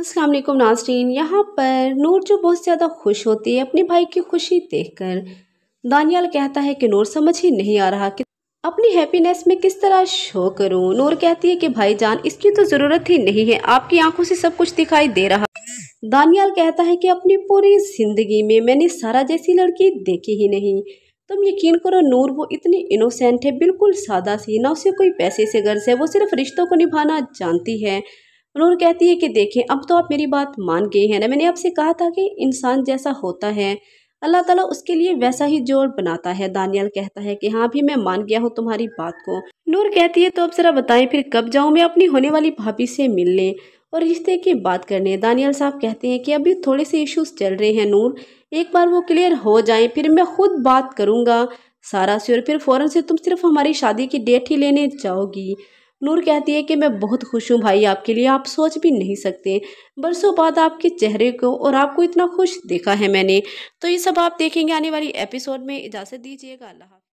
अस्सलाम वालेकुम यहाँ पर नूर जो बहुत ज़्यादा खुश होती है अपने भाई की खुशी देखकर दानियाल कहता है कि नूर समझ ही नहीं आ रहा कि अपनी हैप्पीनेस में किस तरह शो करूं नूर कहती है कि भाई जान इसकी तो ज़रूरत ही नहीं है आपकी आंखों से सब कुछ दिखाई दे रहा दानियाल कहता है कि अपनी पूरी ज़िंदगी में मैंने सारा जैसी लड़की देखी ही नहीं तुम यकीन करो नूर वो इतनी इनोसेंट है बिल्कुल सादा सी ना उसे कोई पैसे से गर्ज है वो सिर्फ रिश्तों को निभाना जानती है नूर कहती है कि देखें अब तो आप मेरी बात मान गए हैं ना मैंने आपसे कहा था कि इंसान जैसा होता है अल्लाह ताला उसके लिए वैसा ही जोड़ बनाता है दानियल कहता है कि हाँ भी मैं मान गया हूँ तुम्हारी बात को नूर कहती है तो अब ज़रा बताएं फिर कब जाऊँ मैं अपनी होने वाली भाभी से मिलने और रिश्ते की बात करने दानियल साहब कहते हैं कि अभी थोड़े से इश्यूज चल रहे हैं नूर एक बार वो क्लियर हो जाए फिर मैं खुद बात करूँगा सारा से और फिर फ़ौरन से तुम सिर्फ हमारी शादी की डेट ही लेने जाओगी नूर कहती है कि मैं बहुत खुश हूँ भाई आपके लिए आप सोच भी नहीं सकते बरसों बाद आपके चेहरे को और आपको इतना खुश देखा है मैंने तो ये सब आप देखेंगे आने वाली एपिसोड में इजाज़त दीजिएगा अल्लाह